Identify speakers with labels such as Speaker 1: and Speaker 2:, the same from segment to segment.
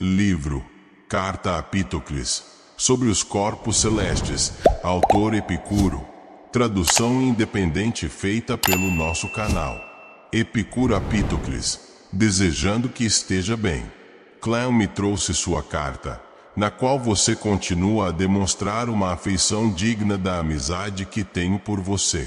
Speaker 1: Livro Carta a Pitocles sobre os corpos celestes, autor Epicuro. Tradução independente feita pelo nosso canal. Epicuro a desejando que esteja bem. Cléo me trouxe sua carta, na qual você continua a demonstrar uma afeição digna da amizade que tenho por você.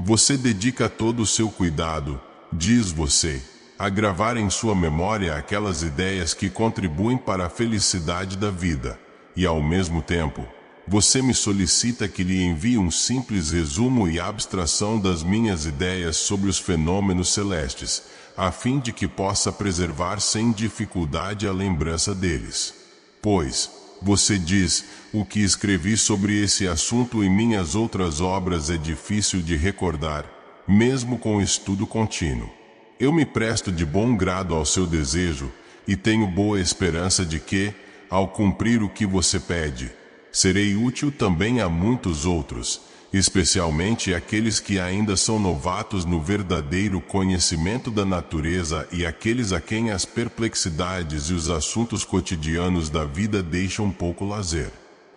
Speaker 1: Você dedica todo o seu cuidado, diz você, a gravar em sua memória aquelas ideias que contribuem para a felicidade da vida, e ao mesmo tempo, você me solicita que lhe envie um simples resumo e abstração das minhas ideias sobre os fenômenos celestes, a fim de que possa preservar sem dificuldade a lembrança deles. Pois, você diz, o que escrevi sobre esse assunto em minhas outras obras é difícil de recordar, mesmo com estudo contínuo. Eu me presto de bom grado ao seu desejo e tenho boa esperança de que, ao cumprir o que você pede, serei útil também a muitos outros, especialmente aqueles que ainda são novatos no verdadeiro conhecimento da natureza e aqueles a quem as perplexidades e os assuntos cotidianos da vida deixam pouco lazer.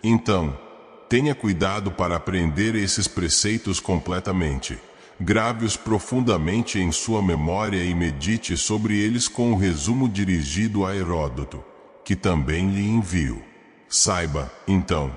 Speaker 1: Então, tenha cuidado para aprender esses preceitos completamente grave-os profundamente em sua memória e medite sobre eles com o um resumo dirigido a Heródoto, que também lhe envio. Saiba, então,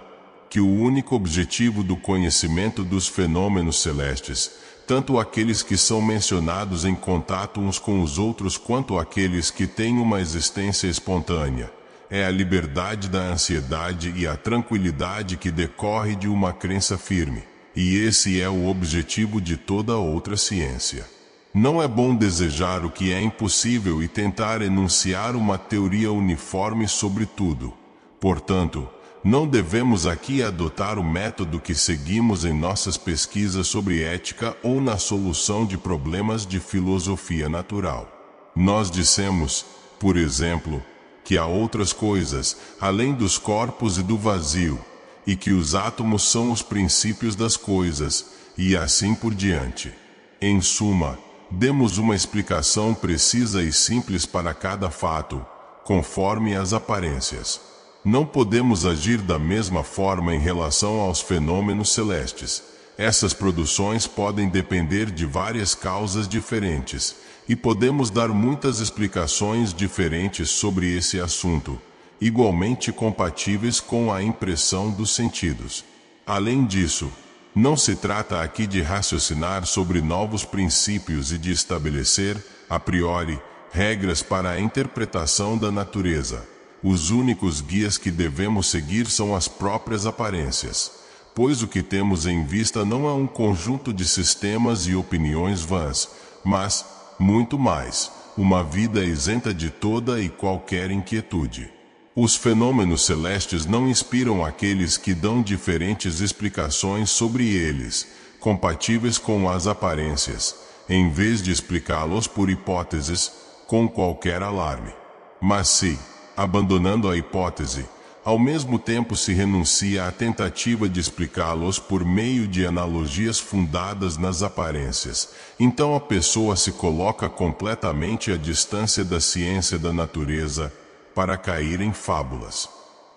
Speaker 1: que o único objetivo do conhecimento dos fenômenos celestes, tanto aqueles que são mencionados em contato uns com os outros quanto aqueles que têm uma existência espontânea, é a liberdade da ansiedade e a tranquilidade que decorre de uma crença firme e esse é o objetivo de toda outra ciência. Não é bom desejar o que é impossível e tentar enunciar uma teoria uniforme sobre tudo. Portanto, não devemos aqui adotar o método que seguimos em nossas pesquisas sobre ética ou na solução de problemas de filosofia natural. Nós dissemos, por exemplo, que há outras coisas, além dos corpos e do vazio, e que os átomos são os princípios das coisas, e assim por diante. Em suma, demos uma explicação precisa e simples para cada fato, conforme as aparências. Não podemos agir da mesma forma em relação aos fenômenos celestes. Essas produções podem depender de várias causas diferentes, e podemos dar muitas explicações diferentes sobre esse assunto igualmente compatíveis com a impressão dos sentidos. Além disso, não se trata aqui de raciocinar sobre novos princípios e de estabelecer, a priori, regras para a interpretação da natureza. Os únicos guias que devemos seguir são as próprias aparências, pois o que temos em vista não é um conjunto de sistemas e opiniões vãs, mas, muito mais, uma vida isenta de toda e qualquer inquietude. Os fenômenos celestes não inspiram aqueles que dão diferentes explicações sobre eles, compatíveis com as aparências, em vez de explicá-los por hipóteses, com qualquer alarme. Mas se, abandonando a hipótese, ao mesmo tempo se renuncia à tentativa de explicá-los por meio de analogias fundadas nas aparências. Então a pessoa se coloca completamente à distância da ciência da natureza, para cair em fábulas.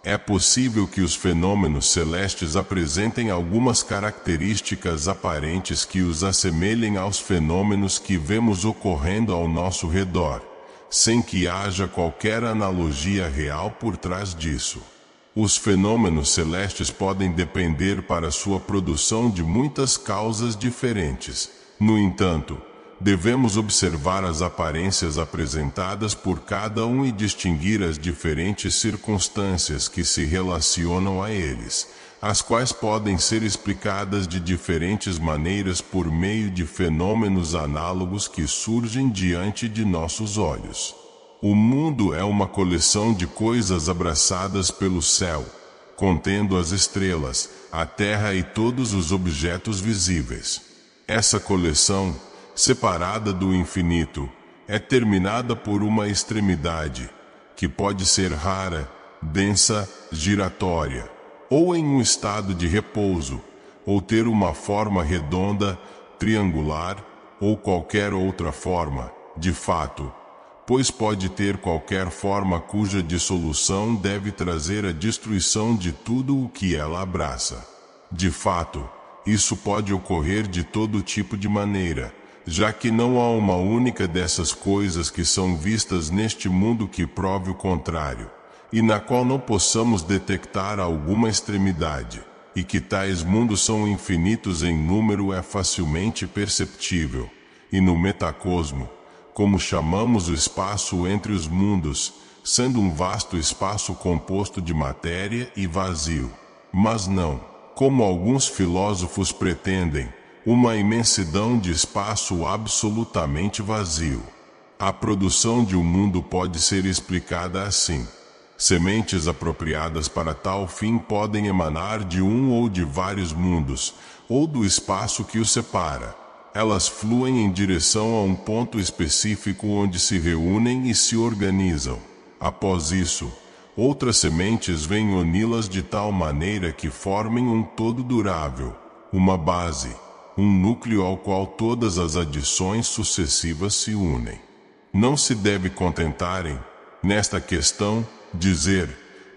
Speaker 1: É possível que os fenômenos celestes apresentem algumas características aparentes que os assemelhem aos fenômenos que vemos ocorrendo ao nosso redor, sem que haja qualquer analogia real por trás disso. Os fenômenos celestes podem depender para sua produção de muitas causas diferentes. No entanto, devemos observar as aparências apresentadas por cada um e distinguir as diferentes circunstâncias que se relacionam a eles, as quais podem ser explicadas de diferentes maneiras por meio de fenômenos análogos que surgem diante de nossos olhos. O mundo é uma coleção de coisas abraçadas pelo céu, contendo as estrelas, a terra e todos os objetos visíveis. Essa coleção, separada do infinito, é terminada por uma extremidade, que pode ser rara, densa, giratória, ou em um estado de repouso, ou ter uma forma redonda, triangular, ou qualquer outra forma, de fato, pois pode ter qualquer forma cuja dissolução deve trazer a destruição de tudo o que ela abraça. De fato, isso pode ocorrer de todo tipo de maneira já que não há uma única dessas coisas que são vistas neste mundo que prove o contrário, e na qual não possamos detectar alguma extremidade, e que tais mundos são infinitos em número é facilmente perceptível, e no metacosmo, como chamamos o espaço entre os mundos, sendo um vasto espaço composto de matéria e vazio. Mas não, como alguns filósofos pretendem, uma imensidão de espaço absolutamente vazio. A produção de um mundo pode ser explicada assim. Sementes apropriadas para tal fim podem emanar de um ou de vários mundos, ou do espaço que os separa. Elas fluem em direção a um ponto específico onde se reúnem e se organizam. Após isso, outras sementes vêm uni-las de tal maneira que formem um todo durável, uma base um núcleo ao qual todas as adições sucessivas se unem. Não se deve contentarem, nesta questão, dizer,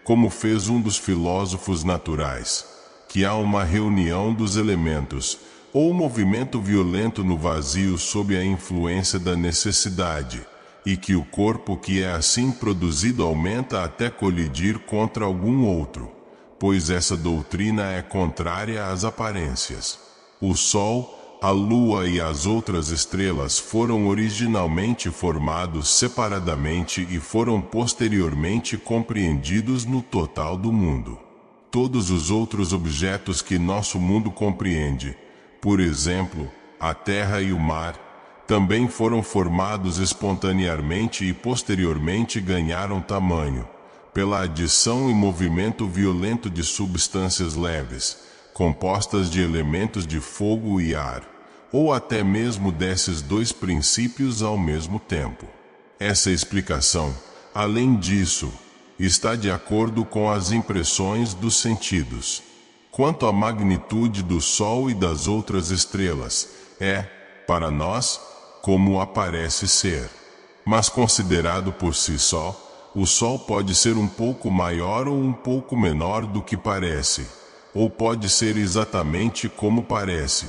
Speaker 1: como fez um dos filósofos naturais, que há uma reunião dos elementos, ou movimento violento no vazio sob a influência da necessidade, e que o corpo que é assim produzido aumenta até colidir contra algum outro, pois essa doutrina é contrária às aparências. O Sol, a Lua e as outras estrelas foram originalmente formados separadamente e foram posteriormente compreendidos no total do mundo. Todos os outros objetos que nosso mundo compreende, por exemplo, a terra e o mar, também foram formados espontaneamente e posteriormente ganharam tamanho, pela adição e movimento violento de substâncias leves, compostas de elementos de fogo e ar, ou até mesmo desses dois princípios ao mesmo tempo. Essa explicação, além disso, está de acordo com as impressões dos sentidos. Quanto à magnitude do Sol e das outras estrelas, é, para nós, como aparece ser. Mas considerado por si só, o Sol pode ser um pouco maior ou um pouco menor do que parece ou pode ser exatamente como parece,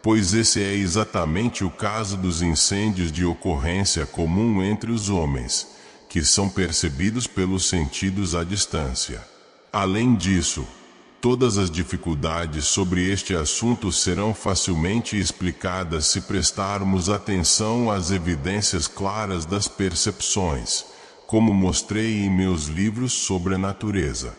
Speaker 1: pois esse é exatamente o caso dos incêndios de ocorrência comum entre os homens, que são percebidos pelos sentidos à distância. Além disso, todas as dificuldades sobre este assunto serão facilmente explicadas se prestarmos atenção às evidências claras das percepções, como mostrei em meus livros sobre a natureza.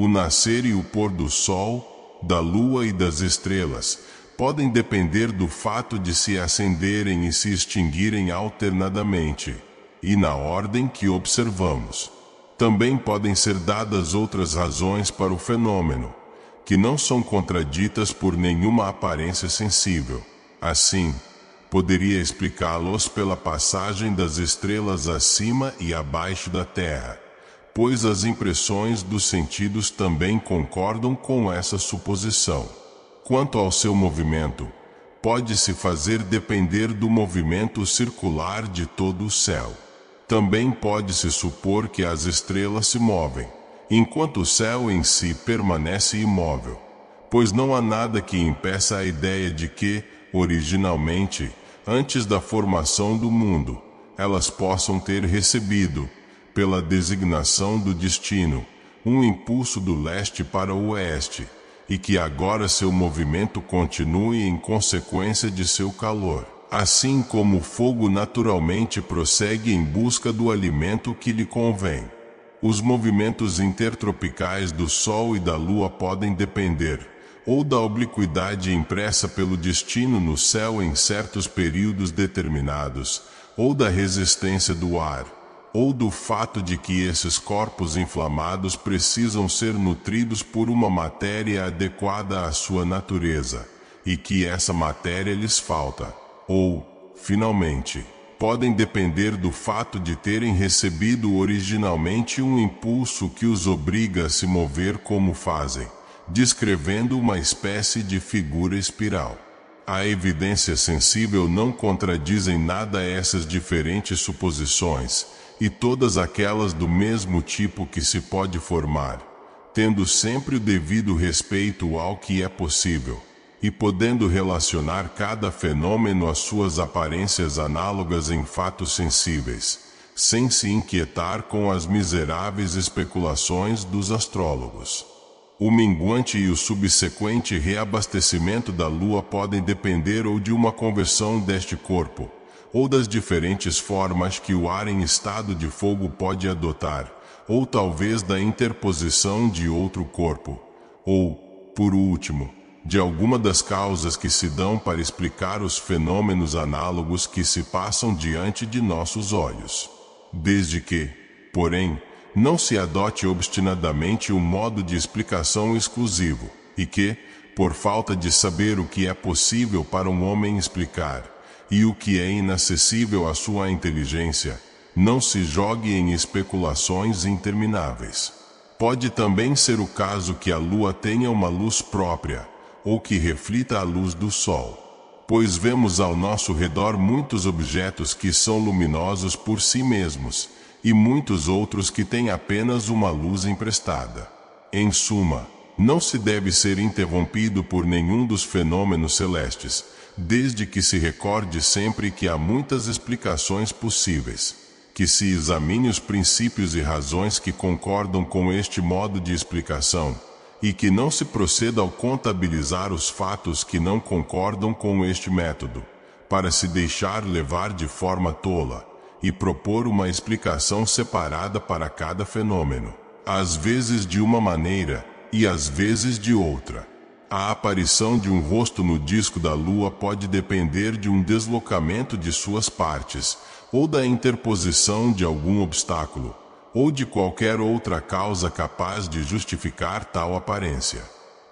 Speaker 1: O nascer e o pôr do sol, da lua e das estrelas podem depender do fato de se acenderem e se extinguirem alternadamente, e na ordem que observamos. Também podem ser dadas outras razões para o fenômeno, que não são contraditas por nenhuma aparência sensível. Assim, poderia explicá-los pela passagem das estrelas acima e abaixo da Terra pois as impressões dos sentidos também concordam com essa suposição. Quanto ao seu movimento, pode-se fazer depender do movimento circular de todo o céu. Também pode-se supor que as estrelas se movem, enquanto o céu em si permanece imóvel, pois não há nada que impeça a ideia de que, originalmente, antes da formação do mundo, elas possam ter recebido, pela designação do destino, um impulso do leste para o oeste, e que agora seu movimento continue em consequência de seu calor. Assim como o fogo naturalmente prossegue em busca do alimento que lhe convém. Os movimentos intertropicais do Sol e da Lua podem depender, ou da obliquidade impressa pelo destino no céu em certos períodos determinados, ou da resistência do ar ou do fato de que esses corpos inflamados precisam ser nutridos por uma matéria adequada à sua natureza, e que essa matéria lhes falta, ou, finalmente, podem depender do fato de terem recebido originalmente um impulso que os obriga a se mover como fazem, descrevendo uma espécie de figura espiral. A evidência sensível não contradizem nada essas diferentes suposições, e todas aquelas do mesmo tipo que se pode formar, tendo sempre o devido respeito ao que é possível, e podendo relacionar cada fenômeno às suas aparências análogas em fatos sensíveis, sem se inquietar com as miseráveis especulações dos astrólogos. O minguante e o subsequente reabastecimento da Lua podem depender ou de uma conversão deste corpo, ou das diferentes formas que o ar em estado de fogo pode adotar, ou talvez da interposição de outro corpo, ou, por último, de alguma das causas que se dão para explicar os fenômenos análogos que se passam diante de nossos olhos. Desde que, porém, não se adote obstinadamente o modo de explicação exclusivo, e que, por falta de saber o que é possível para um homem explicar, e o que é inacessível à sua inteligência, não se jogue em especulações intermináveis. Pode também ser o caso que a lua tenha uma luz própria, ou que reflita a luz do sol. Pois vemos ao nosso redor muitos objetos que são luminosos por si mesmos, e muitos outros que têm apenas uma luz emprestada. Em suma, não se deve ser interrompido por nenhum dos fenômenos celestes, desde que se recorde sempre que há muitas explicações possíveis, que se examine os princípios e razões que concordam com este modo de explicação, e que não se proceda ao contabilizar os fatos que não concordam com este método, para se deixar levar de forma tola, e propor uma explicação separada para cada fenômeno, às vezes de uma maneira, e às vezes de outra a aparição de um rosto no disco da Lua pode depender de um deslocamento de suas partes, ou da interposição de algum obstáculo, ou de qualquer outra causa capaz de justificar tal aparência.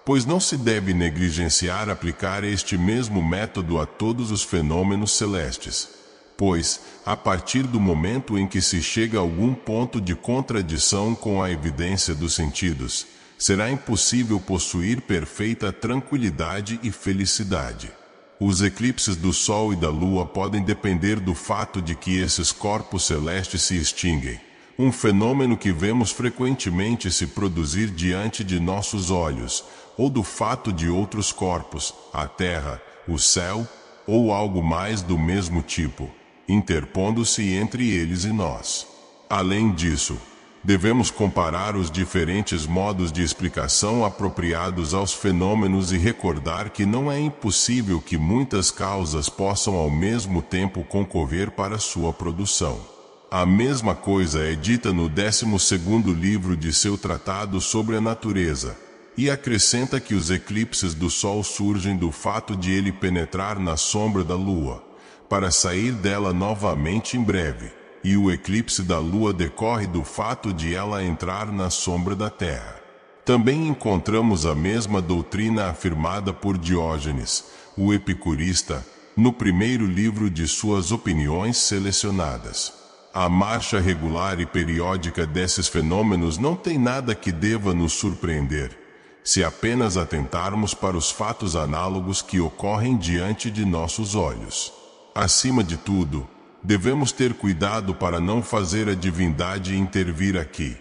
Speaker 1: Pois não se deve negligenciar aplicar este mesmo método a todos os fenômenos celestes. Pois, a partir do momento em que se chega a algum ponto de contradição com a evidência dos sentidos, será impossível possuir perfeita tranquilidade e felicidade. Os eclipses do Sol e da Lua podem depender do fato de que esses corpos celestes se extinguem, um fenômeno que vemos frequentemente se produzir diante de nossos olhos, ou do fato de outros corpos, a Terra, o céu, ou algo mais do mesmo tipo, interpondo-se entre eles e nós. Além disso, devemos comparar os diferentes modos de explicação apropriados aos fenômenos e recordar que não é impossível que muitas causas possam ao mesmo tempo concorrer para sua produção. A mesma coisa é dita no 12º livro de seu tratado sobre a natureza, e acrescenta que os eclipses do Sol surgem do fato de ele penetrar na sombra da Lua, para sair dela novamente em breve e o eclipse da Lua decorre do fato de ela entrar na sombra da Terra. Também encontramos a mesma doutrina afirmada por Diógenes, o epicurista, no primeiro livro de suas opiniões selecionadas. A marcha regular e periódica desses fenômenos não tem nada que deva nos surpreender, se apenas atentarmos para os fatos análogos que ocorrem diante de nossos olhos. Acima de tudo, Devemos ter cuidado para não fazer a divindade intervir aqui,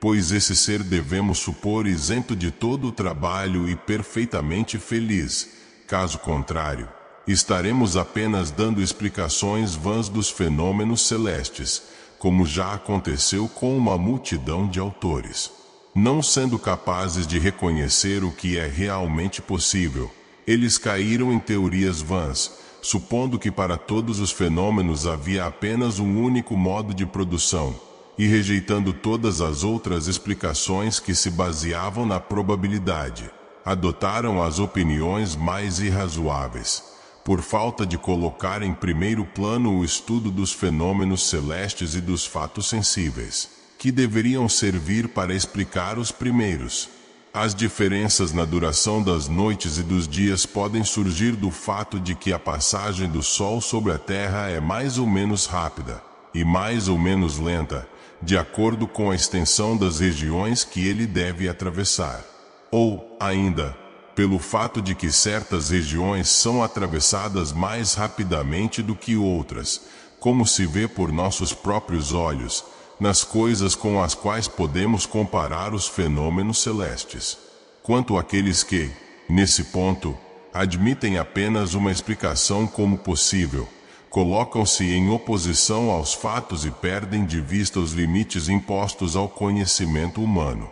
Speaker 1: pois esse ser devemos supor isento de todo o trabalho e perfeitamente feliz, caso contrário, estaremos apenas dando explicações vãs dos fenômenos celestes, como já aconteceu com uma multidão de autores. Não sendo capazes de reconhecer o que é realmente possível, eles caíram em teorias vãs supondo que para todos os fenômenos havia apenas um único modo de produção, e rejeitando todas as outras explicações que se baseavam na probabilidade, adotaram as opiniões mais irrazoáveis, por falta de colocar em primeiro plano o estudo dos fenômenos celestes e dos fatos sensíveis, que deveriam servir para explicar os primeiros. As diferenças na duração das noites e dos dias podem surgir do fato de que a passagem do Sol sobre a Terra é mais ou menos rápida e mais ou menos lenta, de acordo com a extensão das regiões que ele deve atravessar. Ou, ainda, pelo fato de que certas regiões são atravessadas mais rapidamente do que outras, como se vê por nossos próprios olhos nas coisas com as quais podemos comparar os fenômenos celestes. Quanto àqueles que, nesse ponto, admitem apenas uma explicação como possível, colocam-se em oposição aos fatos e perdem de vista os limites impostos ao conhecimento humano.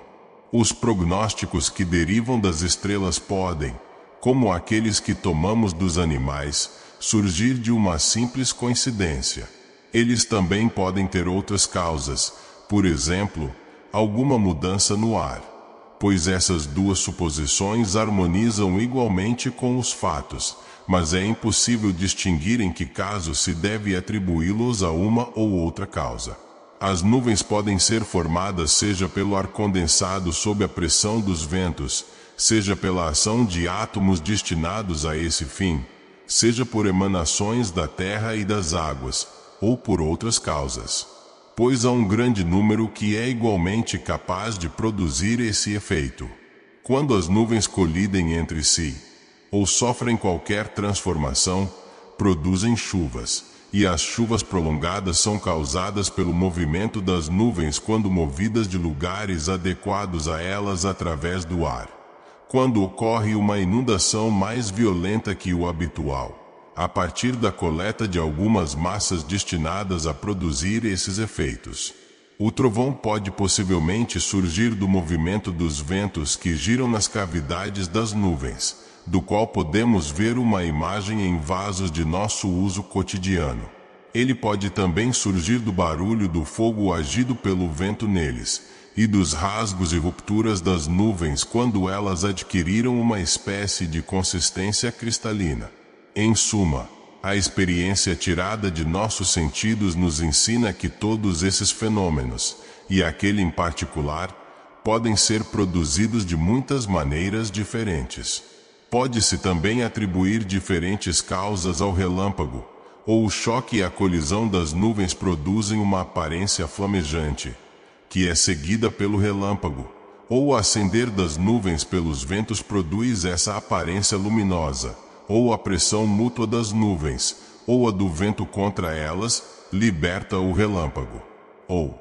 Speaker 1: Os prognósticos que derivam das estrelas podem, como aqueles que tomamos dos animais, surgir de uma simples coincidência. Eles também podem ter outras causas, por exemplo, alguma mudança no ar, pois essas duas suposições harmonizam igualmente com os fatos, mas é impossível distinguir em que caso se deve atribuí-los a uma ou outra causa. As nuvens podem ser formadas seja pelo ar condensado sob a pressão dos ventos, seja pela ação de átomos destinados a esse fim, seja por emanações da terra e das águas, ou por outras causas. Pois há um grande número que é igualmente capaz de produzir esse efeito. Quando as nuvens colidem entre si, ou sofrem qualquer transformação, produzem chuvas, e as chuvas prolongadas são causadas pelo movimento das nuvens quando movidas de lugares adequados a elas através do ar. Quando ocorre uma inundação mais violenta que o habitual a partir da coleta de algumas massas destinadas a produzir esses efeitos. O trovão pode possivelmente surgir do movimento dos ventos que giram nas cavidades das nuvens, do qual podemos ver uma imagem em vasos de nosso uso cotidiano. Ele pode também surgir do barulho do fogo agido pelo vento neles, e dos rasgos e rupturas das nuvens quando elas adquiriram uma espécie de consistência cristalina. Em suma, a experiência tirada de nossos sentidos nos ensina que todos esses fenômenos, e aquele em particular, podem ser produzidos de muitas maneiras diferentes. Pode-se também atribuir diferentes causas ao relâmpago, ou o choque e a colisão das nuvens produzem uma aparência flamejante, que é seguida pelo relâmpago, ou o acender das nuvens pelos ventos produz essa aparência luminosa ou a pressão mútua das nuvens, ou a do vento contra elas, liberta o relâmpago. Ou,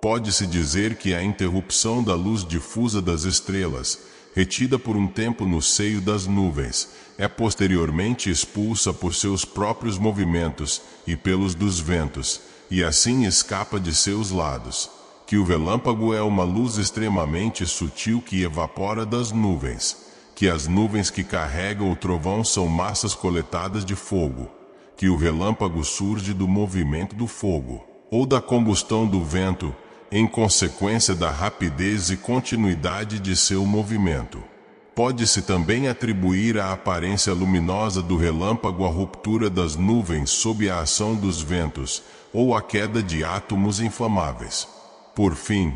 Speaker 1: pode-se dizer que a interrupção da luz difusa das estrelas, retida por um tempo no seio das nuvens, é posteriormente expulsa por seus próprios movimentos e pelos dos ventos, e assim escapa de seus lados. Que o relâmpago é uma luz extremamente sutil que evapora das nuvens que as nuvens que carregam o trovão são massas coletadas de fogo, que o relâmpago surge do movimento do fogo, ou da combustão do vento, em consequência da rapidez e continuidade de seu movimento. Pode-se também atribuir à aparência luminosa do relâmpago a ruptura das nuvens sob a ação dos ventos, ou a queda de átomos inflamáveis. Por fim,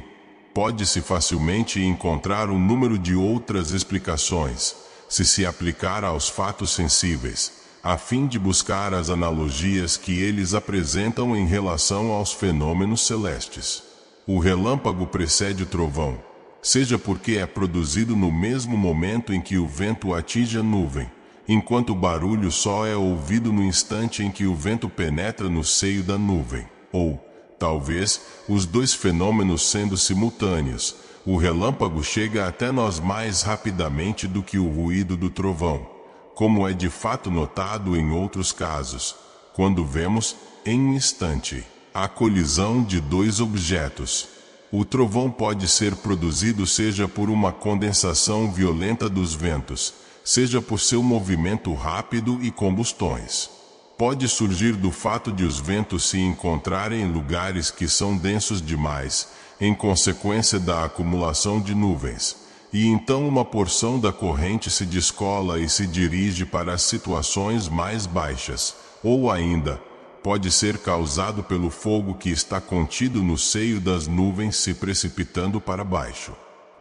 Speaker 1: pode-se facilmente encontrar um número de outras explicações, se se aplicar aos fatos sensíveis, a fim de buscar as analogias que eles apresentam em relação aos fenômenos celestes. O relâmpago precede o trovão, seja porque é produzido no mesmo momento em que o vento atinge a nuvem, enquanto o barulho só é ouvido no instante em que o vento penetra no seio da nuvem, ou, Talvez os dois fenômenos sendo simultâneos, o relâmpago chega até nós mais rapidamente do que o ruído do trovão, como é de fato notado em outros casos, quando vemos, em um instante, a colisão de dois objetos. O trovão pode ser produzido seja por uma condensação violenta dos ventos, seja por seu movimento rápido e combustões pode surgir do fato de os ventos se encontrarem em lugares que são densos demais, em consequência da acumulação de nuvens, e então uma porção da corrente se descola e se dirige para as situações mais baixas, ou ainda, pode ser causado pelo fogo que está contido no seio das nuvens se precipitando para baixo.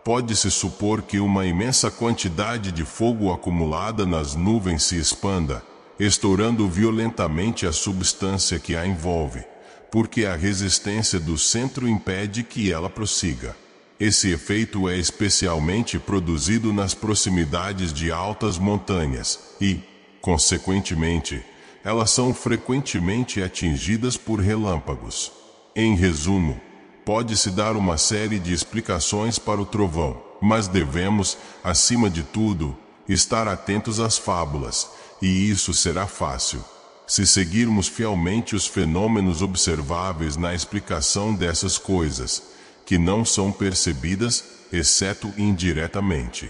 Speaker 1: Pode-se supor que uma imensa quantidade de fogo acumulada nas nuvens se expanda, estourando violentamente a substância que a envolve, porque a resistência do centro impede que ela prossiga. Esse efeito é especialmente produzido nas proximidades de altas montanhas e, consequentemente, elas são frequentemente atingidas por relâmpagos. Em resumo, pode-se dar uma série de explicações para o trovão, mas devemos, acima de tudo, estar atentos às fábulas, e isso será fácil, se seguirmos fielmente os fenômenos observáveis na explicação dessas coisas, que não são percebidas, exceto indiretamente.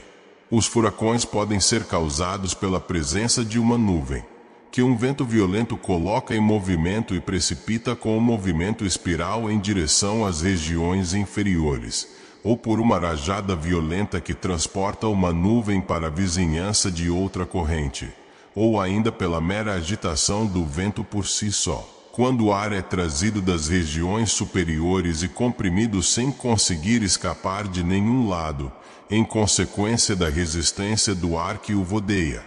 Speaker 1: Os furacões podem ser causados pela presença de uma nuvem, que um vento violento coloca em movimento e precipita com um movimento espiral em direção às regiões inferiores, ou por uma rajada violenta que transporta uma nuvem para a vizinhança de outra corrente ou ainda pela mera agitação do vento por si só. Quando o ar é trazido das regiões superiores e comprimido sem conseguir escapar de nenhum lado, em consequência da resistência do ar que o rodeia.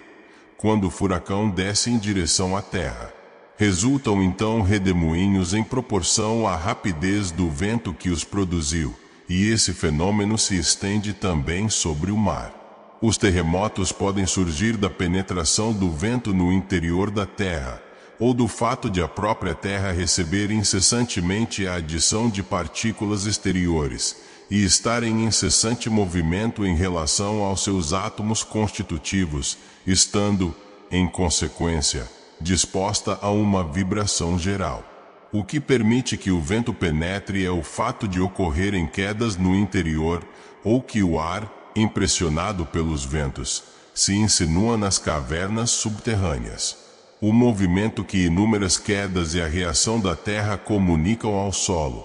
Speaker 1: Quando o furacão desce em direção à Terra, resultam então redemoinhos em proporção à rapidez do vento que os produziu, e esse fenômeno se estende também sobre o mar os terremotos podem surgir da penetração do vento no interior da Terra, ou do fato de a própria Terra receber incessantemente a adição de partículas exteriores e estar em incessante movimento em relação aos seus átomos constitutivos, estando, em consequência, disposta a uma vibração geral. O que permite que o vento penetre é o fato de ocorrerem quedas no interior, ou que o ar, impressionado pelos ventos, se insinua nas cavernas subterrâneas. O movimento que inúmeras quedas e a reação da terra comunicam ao solo.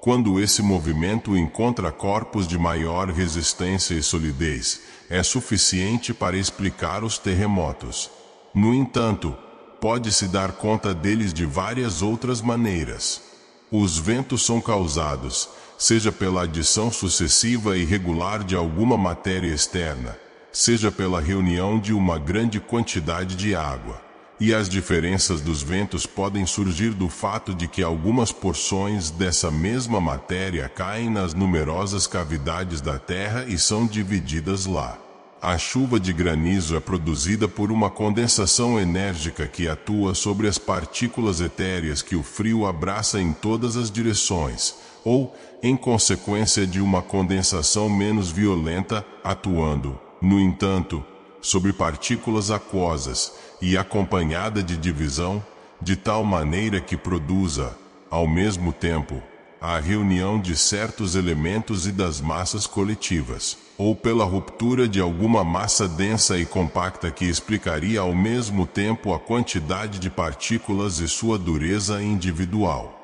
Speaker 1: Quando esse movimento encontra corpos de maior resistência e solidez, é suficiente para explicar os terremotos. No entanto, pode-se dar conta deles de várias outras maneiras. Os ventos são causados, seja pela adição sucessiva e regular de alguma matéria externa, seja pela reunião de uma grande quantidade de água. E as diferenças dos ventos podem surgir do fato de que algumas porções dessa mesma matéria caem nas numerosas cavidades da Terra e são divididas lá. A chuva de granizo é produzida por uma condensação enérgica que atua sobre as partículas etéreas que o frio abraça em todas as direções, ou, em consequência de uma condensação menos violenta, atuando, no entanto, sobre partículas aquosas e acompanhada de divisão, de tal maneira que produza, ao mesmo tempo, a reunião de certos elementos e das massas coletivas, ou pela ruptura de alguma massa densa e compacta que explicaria ao mesmo tempo a quantidade de partículas e sua dureza individual.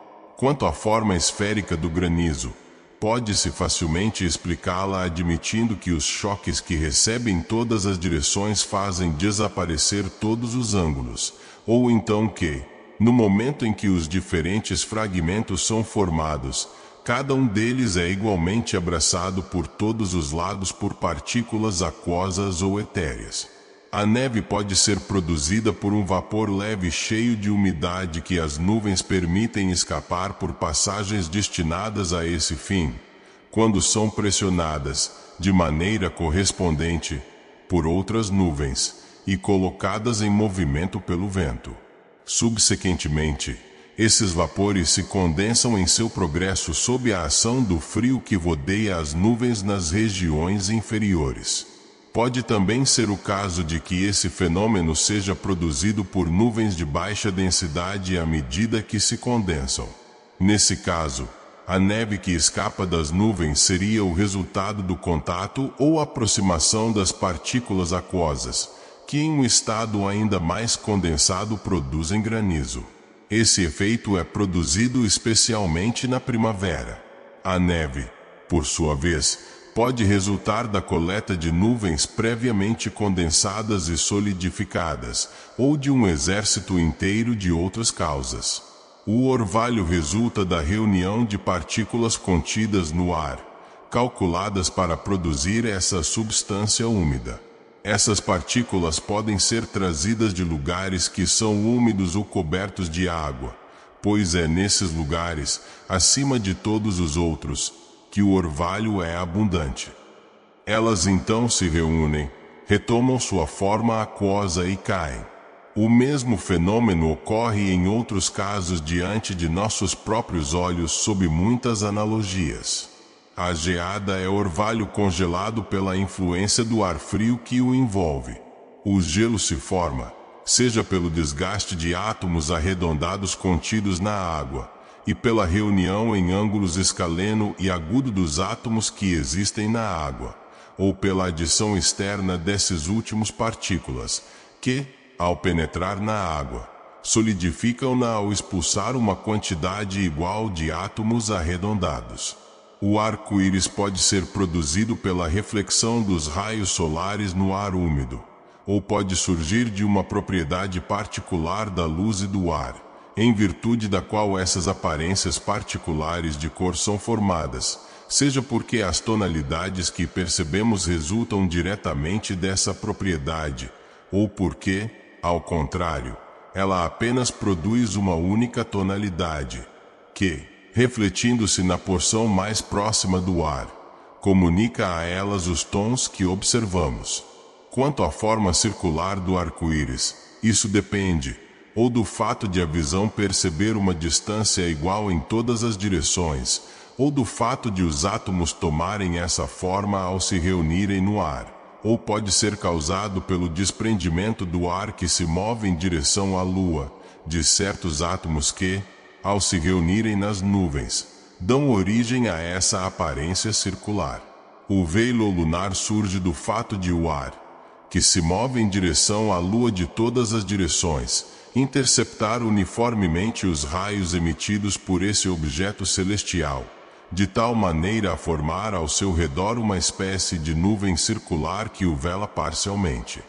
Speaker 1: Quanto à forma esférica do granizo, pode-se facilmente explicá-la admitindo que os choques que recebe em todas as direções fazem desaparecer todos os ângulos, ou então que, no momento em que os diferentes fragmentos são formados, cada um deles é igualmente abraçado por todos os lados por partículas aquosas ou etéreas. A neve pode ser produzida por um vapor leve cheio de umidade que as nuvens permitem escapar por passagens destinadas a esse fim, quando são pressionadas, de maneira correspondente, por outras nuvens e colocadas em movimento pelo vento. Subsequentemente, esses vapores se condensam em seu progresso sob a ação do frio que rodeia as nuvens nas regiões inferiores. Pode também ser o caso de que esse fenômeno seja produzido por nuvens de baixa densidade à medida que se condensam. Nesse caso, a neve que escapa das nuvens seria o resultado do contato ou aproximação das partículas aquosas, que em um estado ainda mais condensado produzem granizo. Esse efeito é produzido especialmente na primavera. A neve, por sua vez, pode resultar da coleta de nuvens previamente condensadas e solidificadas, ou de um exército inteiro de outras causas. O orvalho resulta da reunião de partículas contidas no ar, calculadas para produzir essa substância úmida. Essas partículas podem ser trazidas de lugares que são úmidos ou cobertos de água, pois é nesses lugares, acima de todos os outros, que o orvalho é abundante. Elas então se reúnem, retomam sua forma aquosa e caem. O mesmo fenômeno ocorre em outros casos diante de nossos próprios olhos sob muitas analogias. A geada é orvalho congelado pela influência do ar frio que o envolve. O gelo se forma, seja pelo desgaste de átomos arredondados contidos na água, e pela reunião em ângulos escaleno e agudo dos átomos que existem na água, ou pela adição externa desses últimos partículas, que, ao penetrar na água, solidificam-na ao expulsar uma quantidade igual de átomos arredondados. O arco-íris pode ser produzido pela reflexão dos raios solares no ar úmido, ou pode surgir de uma propriedade particular da luz e do ar em virtude da qual essas aparências particulares de cor são formadas, seja porque as tonalidades que percebemos resultam diretamente dessa propriedade, ou porque, ao contrário, ela apenas produz uma única tonalidade, que, refletindo-se na porção mais próxima do ar, comunica a elas os tons que observamos. Quanto à forma circular do arco-íris, isso depende, ou do fato de a visão perceber uma distância igual em todas as direções, ou do fato de os átomos tomarem essa forma ao se reunirem no ar, ou pode ser causado pelo desprendimento do ar que se move em direção à Lua, de certos átomos que, ao se reunirem nas nuvens, dão origem a essa aparência circular. O veilo lunar surge do fato de o ar, que se move em direção à Lua de todas as direções, interceptar uniformemente os raios emitidos por esse objeto celestial, de tal maneira a formar ao seu redor uma espécie de nuvem circular que o vela parcialmente.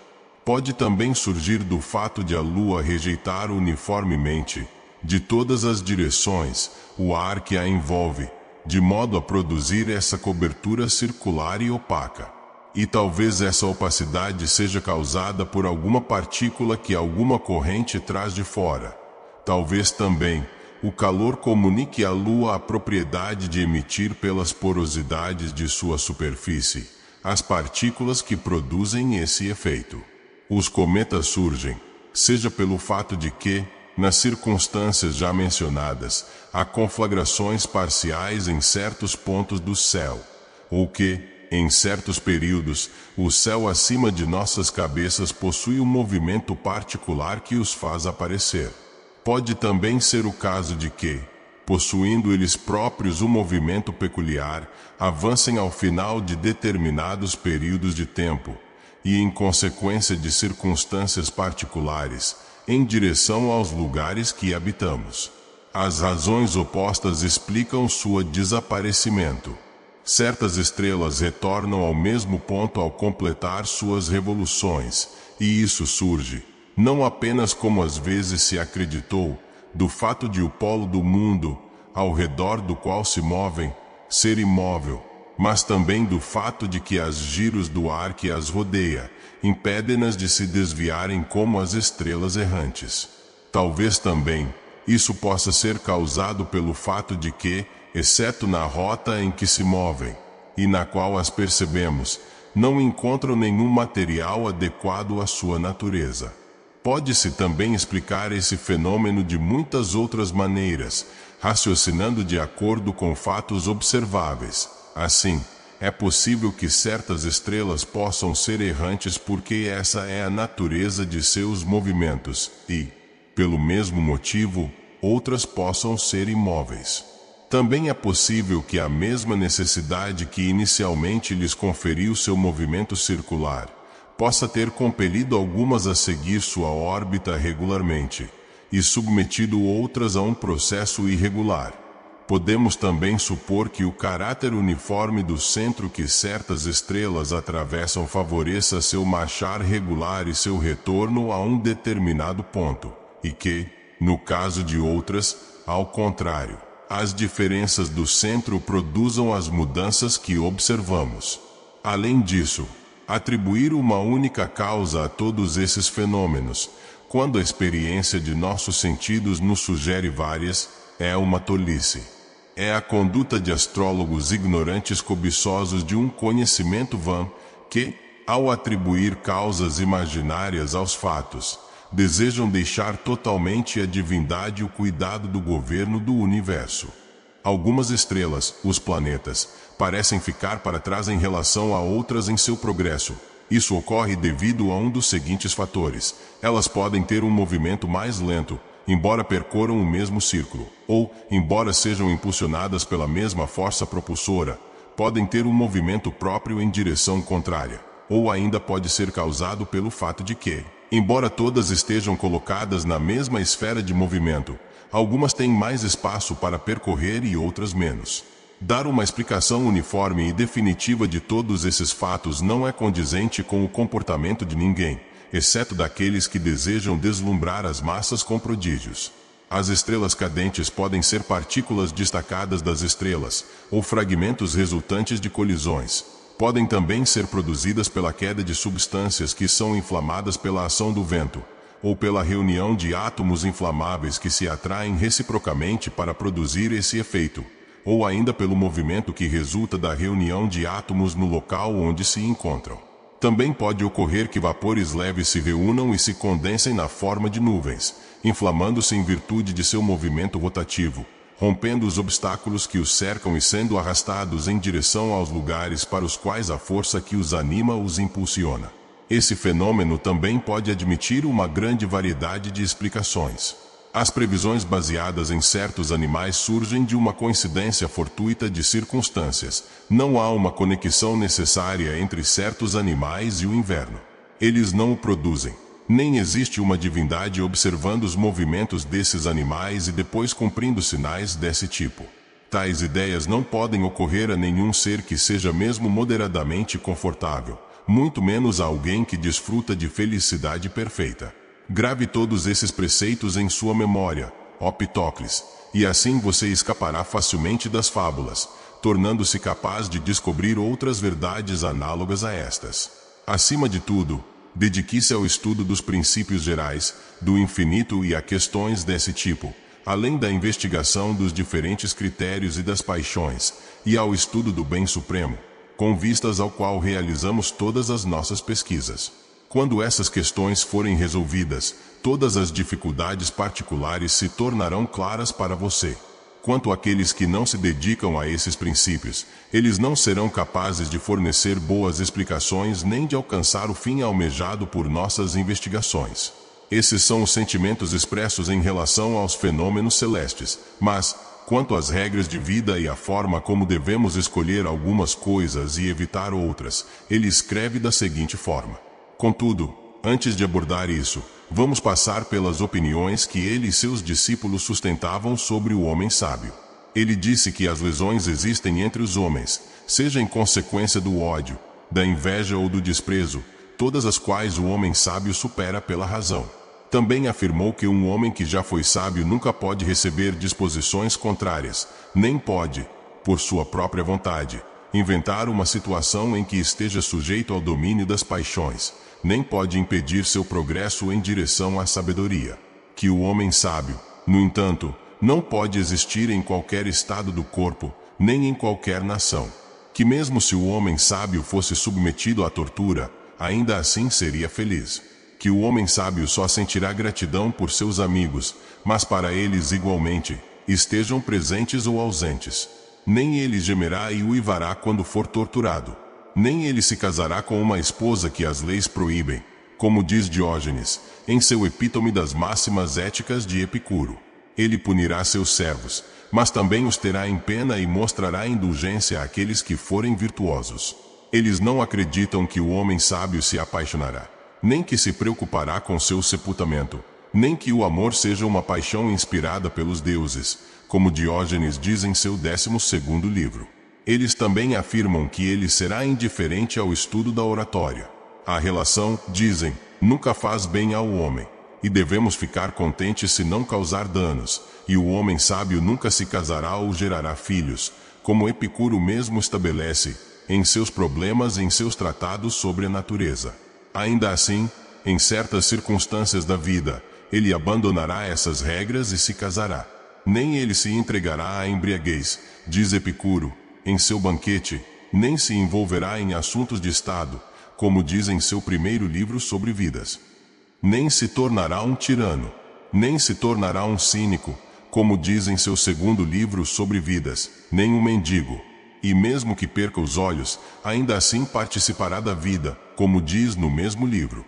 Speaker 1: Pode também surgir do fato de a Lua rejeitar uniformemente, de todas as direções, o ar que a envolve, de modo a produzir essa cobertura circular e opaca e talvez essa opacidade seja causada por alguma partícula que alguma corrente traz de fora. Talvez também o calor comunique à Lua a propriedade de emitir pelas porosidades de sua superfície as partículas que produzem esse efeito. Os cometas surgem, seja pelo fato de que, nas circunstâncias já mencionadas, há conflagrações parciais em certos pontos do céu, ou que, em certos períodos, o céu acima de nossas cabeças possui um movimento particular que os faz aparecer. Pode também ser o caso de que, possuindo eles próprios um movimento peculiar, avancem ao final de determinados períodos de tempo, e em consequência de circunstâncias particulares, em direção aos lugares que habitamos. As razões opostas explicam sua desaparecimento. Certas estrelas retornam ao mesmo ponto ao completar suas revoluções, e isso surge, não apenas como às vezes se acreditou, do fato de o polo do mundo, ao redor do qual se movem, ser imóvel, mas também do fato de que as giros do ar que as rodeia impedem-nas de se desviarem como as estrelas errantes. Talvez também isso possa ser causado pelo fato de que, exceto na rota em que se movem, e na qual as percebemos, não encontram nenhum material adequado à sua natureza. Pode-se também explicar esse fenômeno de muitas outras maneiras, raciocinando de acordo com fatos observáveis. Assim, é possível que certas estrelas possam ser errantes porque essa é a natureza de seus movimentos, e, pelo mesmo motivo, outras possam ser imóveis. Também é possível que a mesma necessidade que inicialmente lhes conferiu seu movimento circular possa ter compelido algumas a seguir sua órbita regularmente e submetido outras a um processo irregular. Podemos também supor que o caráter uniforme do centro que certas estrelas atravessam favoreça seu marchar regular e seu retorno a um determinado ponto, e que, no caso de outras, ao contrário as diferenças do centro produzam as mudanças que observamos. Além disso, atribuir uma única causa a todos esses fenômenos, quando a experiência de nossos sentidos nos sugere várias, é uma tolice. É a conduta de astrólogos ignorantes cobiçosos de um conhecimento vã, que, ao atribuir causas imaginárias aos fatos, desejam deixar totalmente a divindade o cuidado do governo do universo. Algumas estrelas, os planetas, parecem ficar para trás em relação a outras em seu progresso. Isso ocorre devido a um dos seguintes fatores: elas podem ter um movimento mais lento, embora percorram o mesmo círculo, ou, embora sejam impulsionadas pela mesma força propulsora, podem ter um movimento próprio em direção contrária, ou ainda pode ser causado pelo fato de que, Embora todas estejam colocadas na mesma esfera de movimento, algumas têm mais espaço para percorrer e outras menos. Dar uma explicação uniforme e definitiva de todos esses fatos não é condizente com o comportamento de ninguém, exceto daqueles que desejam deslumbrar as massas com prodígios. As estrelas cadentes podem ser partículas destacadas das estrelas, ou fragmentos resultantes de colisões, podem também ser produzidas pela queda de substâncias que são inflamadas pela ação do vento, ou pela reunião de átomos inflamáveis que se atraem reciprocamente para produzir esse efeito, ou ainda pelo movimento que resulta da reunião de átomos no local onde se encontram. Também pode ocorrer que vapores leves se reúnam e se condensem na forma de nuvens, inflamando-se em virtude de seu movimento rotativo, rompendo os obstáculos que os cercam e sendo arrastados em direção aos lugares para os quais a força que os anima os impulsiona. Esse fenômeno também pode admitir uma grande variedade de explicações. As previsões baseadas em certos animais surgem de uma coincidência fortuita de circunstâncias. Não há uma conexão necessária entre certos animais e o inverno. Eles não o produzem. Nem existe uma divindade observando os movimentos desses animais e depois cumprindo sinais desse tipo. Tais ideias não podem ocorrer a nenhum ser que seja mesmo moderadamente confortável, muito menos a alguém que desfruta de felicidade perfeita. Grave todos esses preceitos em sua memória, ó Pitocles, e assim você escapará facilmente das fábulas, tornando-se capaz de descobrir outras verdades análogas a estas. Acima de tudo, dedique-se ao estudo dos princípios gerais, do infinito e a questões desse tipo, além da investigação dos diferentes critérios e das paixões, e ao estudo do bem supremo, com vistas ao qual realizamos todas as nossas pesquisas. Quando essas questões forem resolvidas, todas as dificuldades particulares se tornarão claras para você. Quanto àqueles que não se dedicam a esses princípios, eles não serão capazes de fornecer boas explicações nem de alcançar o fim almejado por nossas investigações. Esses são os sentimentos expressos em relação aos fenômenos celestes, mas, quanto às regras de vida e à forma como devemos escolher algumas coisas e evitar outras, ele escreve da seguinte forma: Contudo, antes de abordar isso, vamos passar pelas opiniões que ele e seus discípulos sustentavam sobre o homem sábio. Ele disse que as lesões existem entre os homens, seja em consequência do ódio, da inveja ou do desprezo, todas as quais o homem sábio supera pela razão. Também afirmou que um homem que já foi sábio nunca pode receber disposições contrárias, nem pode, por sua própria vontade, inventar uma situação em que esteja sujeito ao domínio das paixões, nem pode impedir seu progresso em direção à sabedoria. Que o homem sábio, no entanto, não pode existir em qualquer estado do corpo, nem em qualquer nação. Que mesmo se o homem sábio fosse submetido à tortura, ainda assim seria feliz. Que o homem sábio só sentirá gratidão por seus amigos, mas para eles igualmente, estejam presentes ou ausentes nem ele gemerá e uivará quando for torturado, nem ele se casará com uma esposa que as leis proíbem, como diz Diógenes, em seu epítome das máximas éticas de Epicuro. Ele punirá seus servos, mas também os terá em pena e mostrará indulgência àqueles que forem virtuosos. Eles não acreditam que o homem sábio se apaixonará, nem que se preocupará com seu sepultamento, nem que o amor seja uma paixão inspirada pelos deuses, como Diógenes diz em seu 12 livro. Eles também afirmam que ele será indiferente ao estudo da oratória. A relação, dizem, nunca faz bem ao homem, e devemos ficar contentes se não causar danos, e o homem sábio nunca se casará ou gerará filhos, como Epicuro mesmo estabelece, em seus problemas e em seus tratados sobre a natureza. Ainda assim, em certas circunstâncias da vida, ele abandonará essas regras e se casará nem ele se entregará à embriaguez, diz Epicuro, em seu banquete, nem se envolverá em assuntos de Estado, como diz em seu primeiro livro sobre vidas. Nem se tornará um tirano, nem se tornará um cínico, como diz em seu segundo livro sobre vidas, nem um mendigo. E mesmo que perca os olhos, ainda assim participará da vida, como diz no mesmo livro.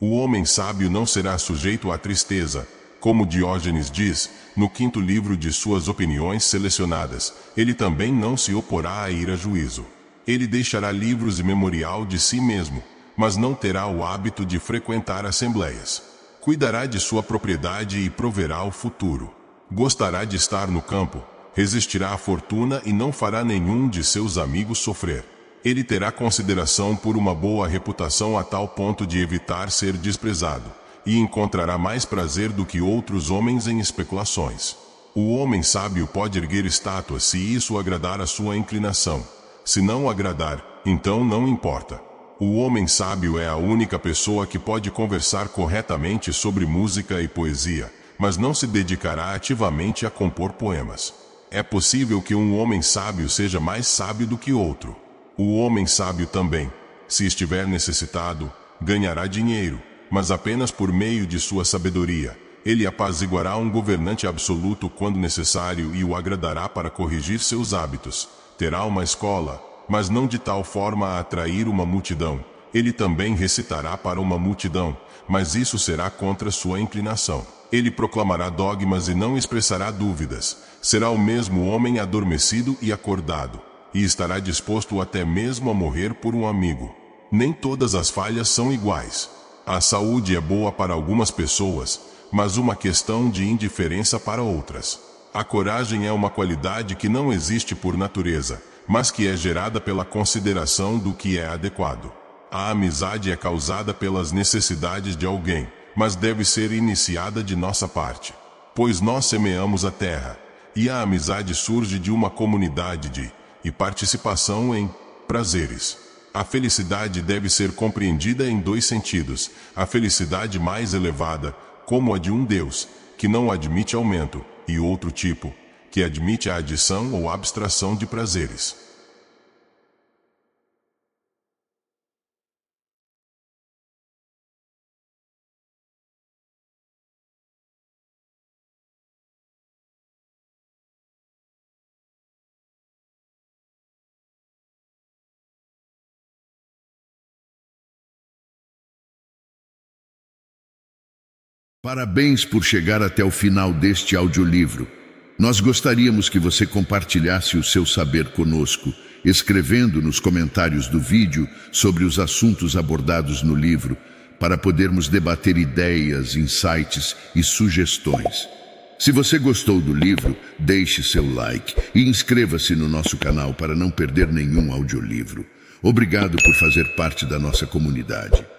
Speaker 1: O homem sábio não será sujeito à tristeza, como Diógenes diz, no quinto livro de suas opiniões selecionadas, ele também não se oporá a ir a juízo. Ele deixará livros e memorial de si mesmo, mas não terá o hábito de frequentar assembleias. Cuidará de sua propriedade e proverá o futuro. Gostará de estar no campo, resistirá à fortuna e não fará nenhum de seus amigos sofrer. Ele terá consideração por uma boa reputação a tal ponto de evitar ser desprezado e encontrará mais prazer do que outros homens em especulações. O homem sábio pode erguer estátuas se isso agradar a sua inclinação. Se não agradar, então não importa. O homem sábio é a única pessoa que pode conversar corretamente sobre música e poesia, mas não se dedicará ativamente a compor poemas. É possível que um homem sábio seja mais sábio do que outro. O homem sábio também, se estiver necessitado, ganhará dinheiro, mas apenas por meio de sua sabedoria. Ele apaziguará um governante absoluto quando necessário e o agradará para corrigir seus hábitos. Terá uma escola, mas não de tal forma a atrair uma multidão. Ele também recitará para uma multidão, mas isso será contra sua inclinação. Ele proclamará dogmas e não expressará dúvidas. Será o mesmo homem adormecido e acordado, e estará disposto até mesmo a morrer por um amigo. Nem todas as falhas são iguais. A saúde é boa para algumas pessoas, mas uma questão de indiferença para outras. A coragem é uma qualidade que não existe por natureza, mas que é gerada pela consideração do que é adequado. A amizade é causada pelas necessidades de alguém, mas deve ser iniciada de nossa parte. Pois nós semeamos a terra, e a amizade surge de uma comunidade de e participação em prazeres. A felicidade deve ser compreendida em dois sentidos: a felicidade mais elevada, como a de um Deus, que não admite aumento, e outro tipo, que admite a adição ou abstração de prazeres. Parabéns por chegar até o final deste audiolivro. Nós gostaríamos que você compartilhasse o seu saber conosco, escrevendo nos comentários do vídeo sobre os assuntos abordados no livro, para podermos debater ideias, insights e sugestões. Se você gostou do livro, deixe seu like e inscreva-se no nosso canal para não perder nenhum audiolivro. Obrigado por fazer parte da nossa comunidade.